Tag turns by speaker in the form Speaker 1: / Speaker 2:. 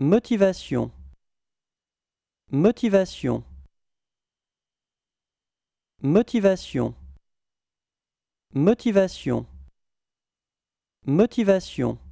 Speaker 1: Motivation Motivation Motivation Motivation Motivation